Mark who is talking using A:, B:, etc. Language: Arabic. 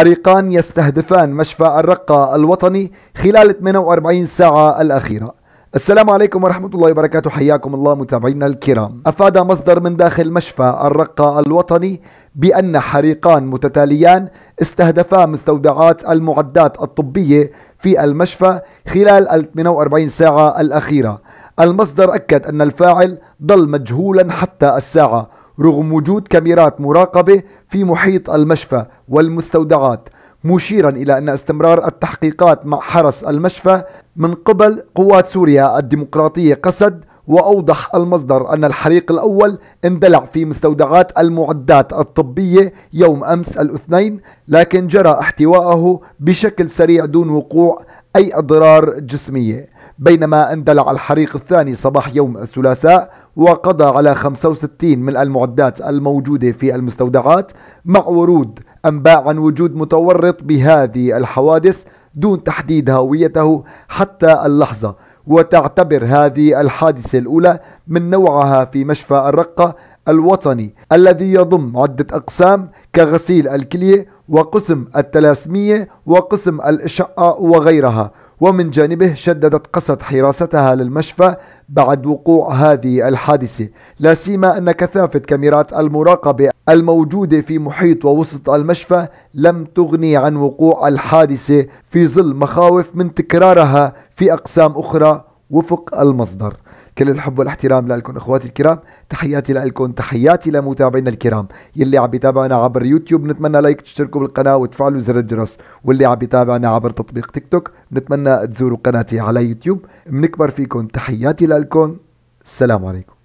A: حريقان يستهدفان مشفى الرقة الوطني خلال 48 ساعة الأخيرة السلام عليكم ورحمة الله وبركاته حياكم الله متابعينا الكرام أفاد مصدر من داخل مشفى الرقة الوطني بأن حريقان متتاليان استهدفا مستودعات المعدات الطبية في المشفى خلال 48 ساعة الأخيرة المصدر أكد أن الفاعل ظل مجهولا حتى الساعة رغم وجود كاميرات مراقبة في محيط المشفى والمستودعات مشيرا إلى أن استمرار التحقيقات مع حرس المشفى من قبل قوات سوريا الديمقراطية قسد وأوضح المصدر أن الحريق الأول اندلع في مستودعات المعدات الطبية يوم أمس الاثنين لكن جرى احتوائه بشكل سريع دون وقوع أي أضرار جسمية بينما اندلع الحريق الثاني صباح يوم الثلاثاء وقضى على 65 من المعدات الموجودة في المستودعات مع ورود أنباء عن وجود متورط بهذه الحوادث دون تحديد هويته حتى اللحظة وتعتبر هذه الحادثة الأولى من نوعها في مشفى الرقة الوطني الذي يضم عدة أقسام كغسيل الكلية وقسم التلاسمية وقسم الإشعة وغيرها ومن جانبه شددت قصة حراستها للمشفى بعد وقوع هذه الحادثة لا سيما أن كثافة كاميرات المراقبة الموجودة في محيط ووسط المشفى لم تغني عن وقوع الحادثة في ظل مخاوف من تكرارها في أقسام أخرى وفق المصدر كل الحب والاحترام لكم اخواتي الكرام تحياتي لكم تحياتي لمتابعينا الكرام يلي عم يتابعنا عبر يوتيوب نتمنى لايك تشتركوا بالقناه وتفعلوا زر الجرس واللي عم يتابعنا عبر تطبيق تيك توك نتمنى تزوروا قناتي على يوتيوب بنكبر فيكم تحياتي لكم السلام عليكم